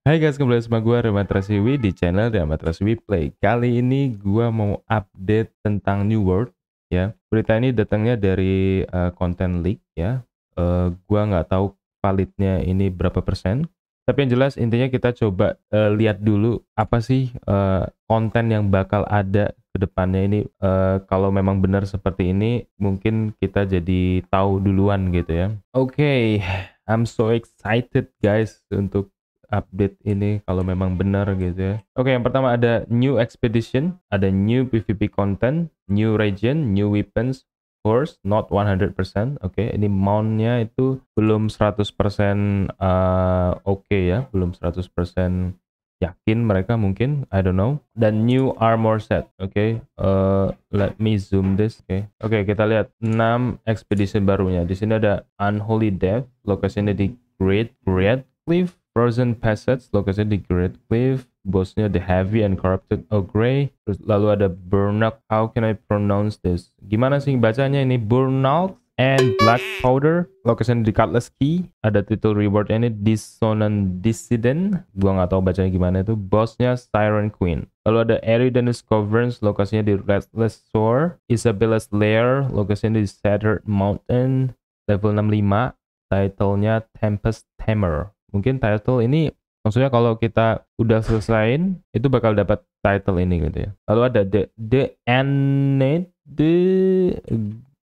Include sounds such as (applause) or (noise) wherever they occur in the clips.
Hai guys, kembali sama gue Rahmat di channel Rahmat Play. Kali ini gue mau update tentang New World ya. Berita ini datangnya dari uh, konten leak ya. Uh, eh, gue nggak tahu validnya ini berapa persen. Tapi yang jelas intinya kita coba uh, lihat dulu apa sih uh, konten yang bakal ada ke depannya ini. Uh, kalau memang benar seperti ini, mungkin kita jadi tahu duluan gitu ya. Oke, okay. I'm so excited guys untuk update ini kalau memang benar gitu ya. Oke, yang pertama ada new expedition, ada new PvP content, new region, new weapons, course not 100%. Oke, ini mountnya itu belum 100% uh, eh, oke okay ya, belum 100% yakin mereka mungkin I don't know dan new armor set oke okay. uh, eh, let me zoom this oke okay. oke okay, kita lihat 6 expedition barunya di sini ada unholy death lokasinya di great great cliff Frozen Passage lokasinya di Great Cliff bosnya The Heavy and Corrupted Ogre oh, terus lalu ada Burnout how can I pronounce this gimana sih bacanya ini Burnout and Black Powder lokasinya di Cutlass Key ada title reward ini Dissonant Dissident gua nggak tahu bacanya gimana itu bosnya Siren Queen lalu ada Eridanus Coverance lokasinya di Restless Shore Isabella's Lair lokasinya di Shattered Mountain level 65 titlenya Tempest Tamer mungkin title ini maksudnya kalau kita udah selesaiin itu bakal dapat title ini gitu ya lalu ada the the end the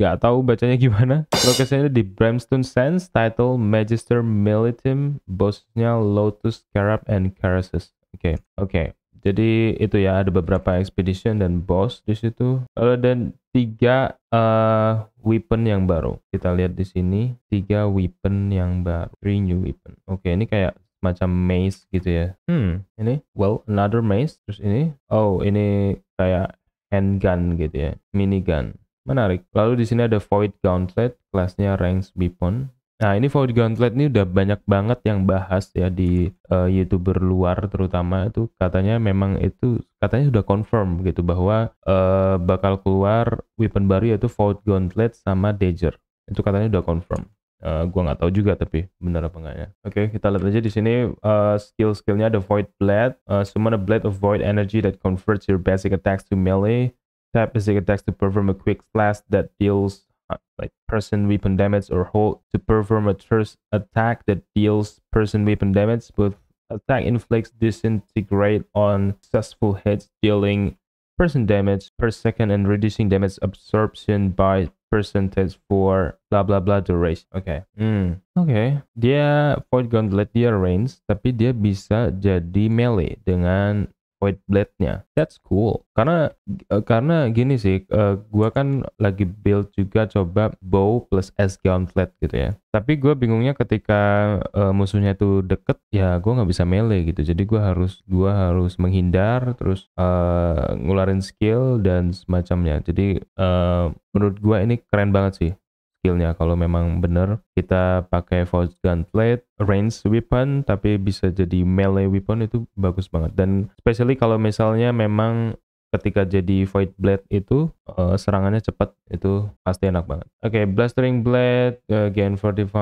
nggak tahu bacanya gimana lokasinya di Brimstone Sands title Magister Militum bosnya Lotus Carab and Carasus oke okay. oke okay. Jadi itu ya ada beberapa expedition dan boss di situ. Lalu dan tiga uh, weapon yang baru. Kita lihat di sini tiga weapon yang baru, three new weapon. Oke, ini kayak macam maze gitu ya. Hmm, ini well another maze. Terus ini oh ini kayak handgun gitu ya, minigun. Menarik. Lalu di sini ada void gauntlet, kelasnya ranks weapon. Nah, ini Void Gauntlet ini udah banyak banget yang bahas ya di uh, YouTuber luar terutama itu katanya memang itu katanya sudah confirm gitu bahwa uh, bakal keluar weapon baru yaitu Void Gauntlet sama Danger. Itu katanya udah confirm. Uh, gua nggak tahu juga tapi benar apa enggaknya. Oke, okay, kita lihat aja di sini uh, skill-skillnya ada Void Blade, uh, summon a blade of void energy that converts your basic attacks to melee. Tap basic attacks to perform a quick slash that deals Uh, like person weapon damage or hold to perform a thirst attack that deals person weapon damage but attack inflicts disintegrate on successful hits dealing person damage per second and reducing damage absorption by percentage for blah blah blah duration okay mm. okay dia void gauntlet dia range tapi dia bisa jadi melee dengan White Blade-nya. That's cool. Karena uh, karena gini sih, uh, gua kan lagi build juga coba bow plus S gauntlet gitu ya. Tapi gua bingungnya ketika uh, musuhnya itu deket, ya gua nggak bisa melee gitu. Jadi gua harus gua harus menghindar, terus uh, ngularin skill dan semacamnya. Jadi uh, menurut gua ini keren banget sih skillnya kalau memang benar kita pakai force gunplate range weapon tapi bisa jadi melee weapon itu bagus banget dan especially kalau misalnya memang ketika jadi void blade itu uh, serangannya cepat itu pasti enak banget. Oke, okay, blastering blade, uh, gain 45,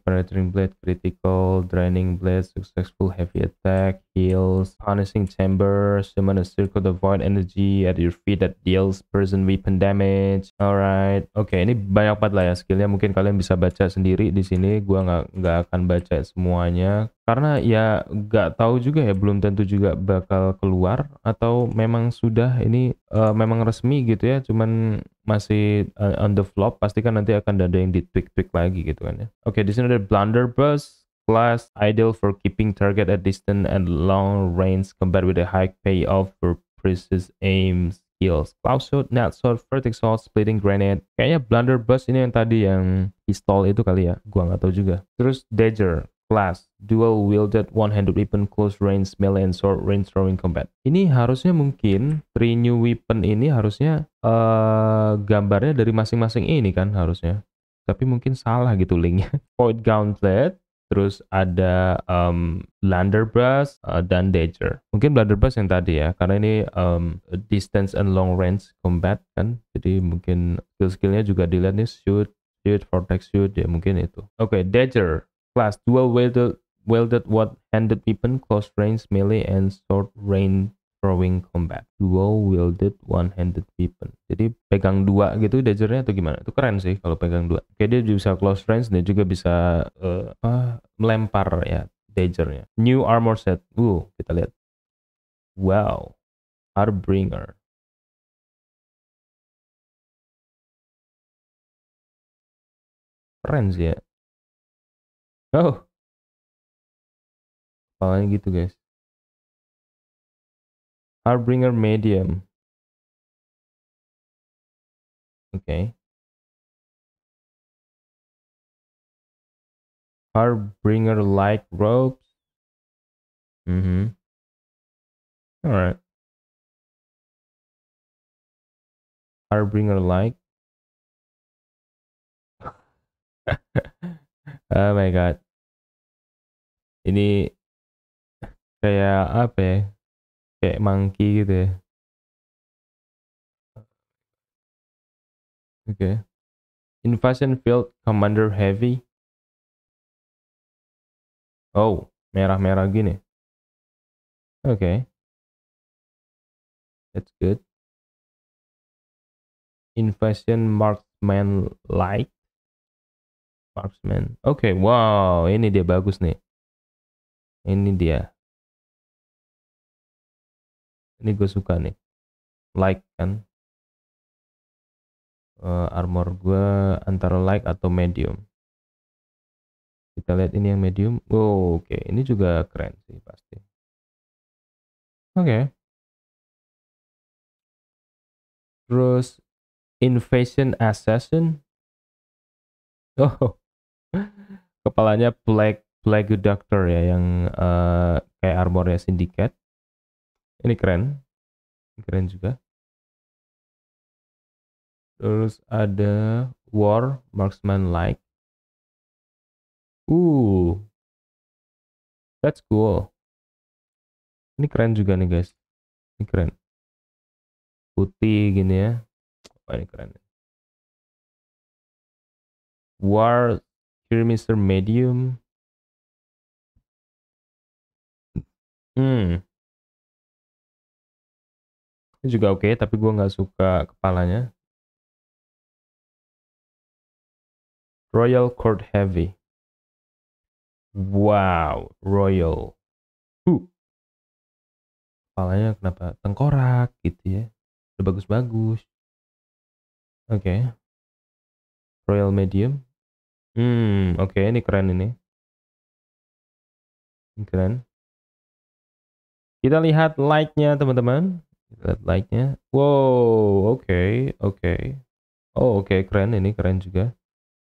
penetrating blade critical, draining blade, successful heavy attack, heals, harnessing chamber, summon a circle of void energy at your feet that deals person weapon damage. Alright, oke okay, ini banyak banget lah ya skillnya. Mungkin kalian bisa baca sendiri di sini. Gua nggak nggak akan baca semuanya karena ya nggak tahu juga ya, belum tentu juga bakal keluar atau memang sudah ini uh, memang resmi gitu ya, cuman masih uh, on the flop, pasti kan nanti akan ada yang ditweak-tweak lagi gitu kan ya. Oke, okay, di sini ada blunderbuss class ideal for keeping target at distance and long range compared with a high payoff for precise aim skills. Cloud shot, net shot, vertex shot, splitting grenade. Kayaknya blunderbuss ini yang tadi yang pistol itu kali ya. Gua nggak tahu juga. Terus dagger class dual wielded one-handed weapon close range melee and short range throwing combat. Ini harusnya mungkin three new weapon ini harusnya uh, gambarnya dari masing-masing ini kan harusnya. Tapi mungkin salah gitu linknya. Void (laughs) Gauntlet, terus ada um, Blunderbuss uh, eh, dan Danger. Mungkin Blunderbuss yang tadi ya, karena ini um, distance and long range combat kan, jadi mungkin skill-skillnya juga dilihat nih shoot, shoot, vortex shoot, ya mungkin itu. Oke, okay, dagger class dual wielded wielded what handed weapon close range melee and short range throwing combat dual wielded one-handed weapon jadi pegang dua gitu dagernya atau gimana itu keren sih kalau pegang dua oke dia bisa close range dan juga bisa uh, uh, melempar ya dodgernya new armor set wow uh, kita lihat wow harbinger keren sih ya Oh. paling gitu guys. Harbinger medium. Oke. Okay. Harbinger like ropes. Mm-hmm. Alright. Harbinger like. (laughs) oh my god. ini kayak apa ya kayak monkey gitu ya oke okay. invasion field commander heavy oh merah-merah gini oke okay. that's good invasion marksman light marksman oke okay, wow ini dia bagus nih ini dia ini gue suka nih like kan uh, armor gue antara like atau medium kita lihat ini yang medium oh, oke okay. ini juga keren sih pasti oke okay. terus invasion assassin (laughs) oh kepalanya black Doctor ya yang uh, kayak armornya Syndicate. Ini keren. Keren juga. Terus ada War Marksman Like. Uh. That's cool. Ini keren juga nih guys. Ini keren. Putih gini ya. oh, ini keren. War Kirmister Medium. Hmm. Ini juga oke, tapi gue nggak suka kepalanya. Royal Court Heavy. Wow, royal. Huh. Kepalanya kenapa tengkorak gitu ya. Udah bagus-bagus. Oke. Okay. Royal medium. Hmm, oke okay, ini keren ini. Ini keren. Kita lihat like-nya teman-teman. Lihat like-nya. Wow, oke, okay, oke. Okay. Oh, oke, okay, keren ini, keren juga.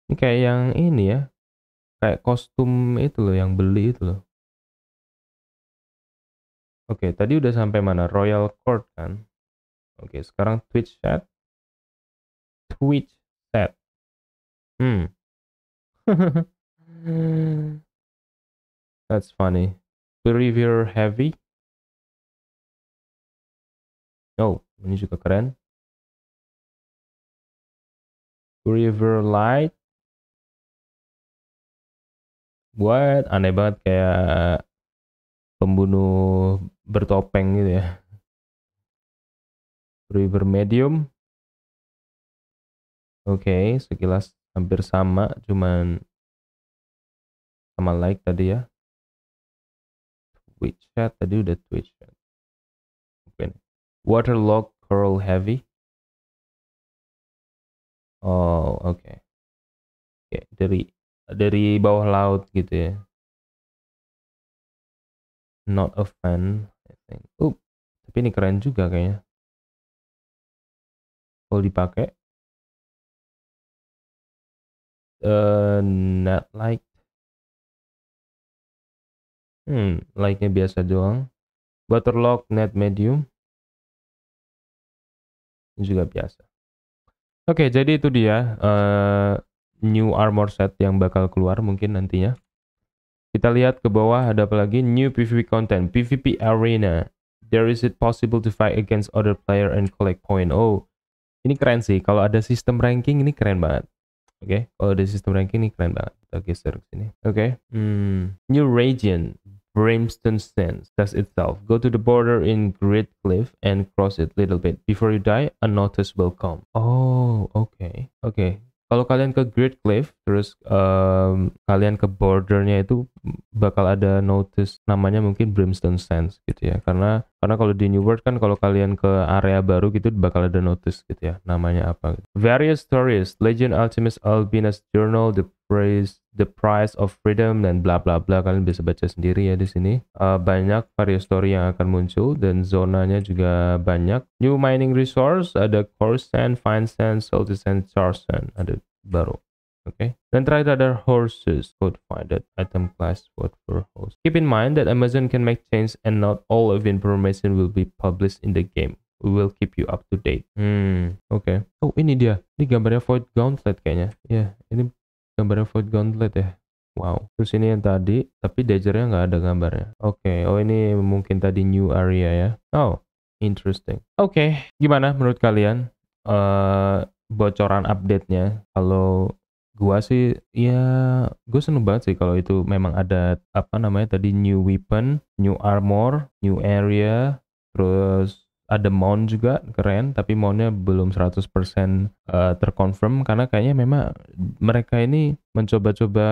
Ini kayak yang ini ya. Kayak kostum itu loh yang beli itu loh. Oke, okay, tadi udah sampai mana? Royal Court kan? Oke, okay, sekarang Twitch chat. Twitch chat. Hmm. (laughs) That's funny. Behavior heavy. Oh, ini juga keren. River Light. Buat aneh banget kayak pembunuh bertopeng gitu ya. River Medium. Oke, okay, sekilas hampir sama, cuman sama like tadi ya. Twitch chat tadi udah Twitch chat. Oke. Okay. Waterlock coral heavy oh oke okay. okay. dari dari bawah laut gitu ya not a fan I think Oop, tapi ini keren juga kayaknya kalau dipakai uh, eh, not like hmm like-nya biasa doang Waterlock net medium ini juga biasa. Oke, okay, jadi itu dia uh, new armor set yang bakal keluar mungkin nantinya. Kita lihat ke bawah ada apa lagi? New PvP content, PvP arena. There is it possible to fight against other player and collect point. Oh, ini keren sih. Kalau ada sistem ranking ini keren banget. Oke, okay? kalau ada sistem ranking ini keren banget. Kita geser ke sini. Oke. Okay. Hmm. New region, Brimstone Sands. That's itself. Go to the border in Great Cliff and cross it little bit. Before you die, a notice will come. Oh, okay. Okay. Kalau kalian ke Great Cliff, terus um, kalian ke bordernya itu bakal ada notice namanya mungkin Brimstone Sands gitu ya. Karena karena kalau di New World kan kalau kalian ke area baru gitu bakal ada notice gitu ya namanya apa. Gitu. Various stories, Legend Alchemist Albina's Journal, The Price, The Price of Freedom dan bla bla bla kalian bisa baca sendiri ya di sini. Uh, banyak various story yang akan muncul dan zonanya juga banyak. New mining resource ada coarse Sand, Fine Sand, Salty Sand, Char Sand ada baru okay then try the other horses code find that item class what for horse keep in mind that amazon can make change and not all of information will be published in the game we will keep you up to date hmm oke okay. oh ini dia ini gambarnya void gauntlet kayaknya ya yeah, ini gambarnya void gauntlet ya Wow, terus ini yang tadi, tapi dagger-nya nggak ada gambarnya. Oke, okay. oh ini mungkin tadi new area ya. Oh, interesting. Oke, okay. gimana menurut kalian uh, bocoran update-nya? Kalau gua sih ya gue seneng banget sih kalau itu memang ada apa namanya tadi new weapon, new armor, new area, terus ada mount juga keren tapi mountnya belum 100% uh, eh, terkonfirm karena kayaknya memang mereka ini mencoba-coba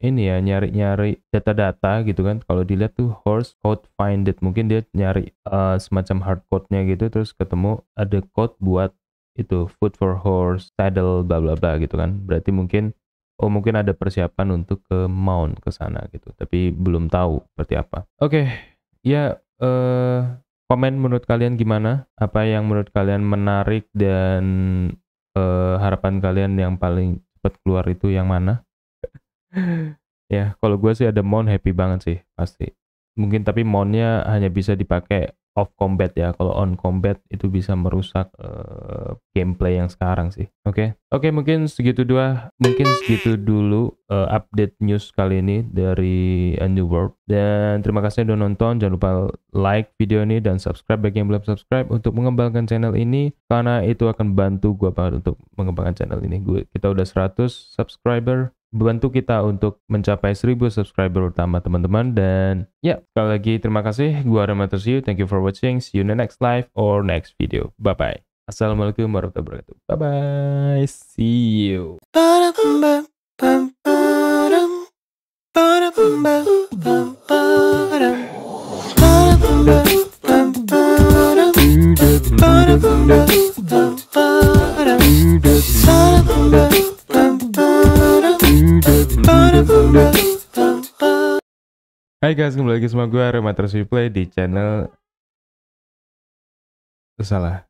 ini ya nyari-nyari data-data gitu kan kalau dilihat tuh horse code find it mungkin dia nyari uh, semacam hard code-nya gitu terus ketemu ada code buat itu food for horse, saddle, bla bla bla gitu kan. Berarti mungkin oh mungkin ada persiapan untuk ke mount ke sana gitu, tapi belum tahu seperti apa. Oke, okay. ya eh komen menurut kalian gimana? Apa yang menurut kalian menarik dan eh, harapan kalian yang paling cepat keluar itu yang mana? (laughs) ya, kalau gue sih ada mount happy banget sih pasti. Mungkin tapi mountnya hanya bisa dipakai off combat ya. Kalau on combat itu bisa merusak uh, gameplay yang sekarang sih. Oke. Okay? Oke, okay, mungkin segitu dua, mungkin segitu dulu uh, update news kali ini dari A New World. Dan terima kasih sudah nonton. Jangan lupa like video ini dan subscribe bagi yang belum subscribe untuk mengembangkan channel ini karena itu akan bantu gua banget untuk mengembangkan channel ini. Gue kita udah 100 subscriber bantu kita untuk mencapai 1000 subscriber utama teman-teman dan ya yeah, sekali lagi terima kasih gua Rama Tersiu thank you for watching see you in the next live or next video bye bye assalamualaikum warahmatullahi wabarakatuh bye bye see you ba Hai guys, kembali lagi sama gue Remater Replay di channel Salah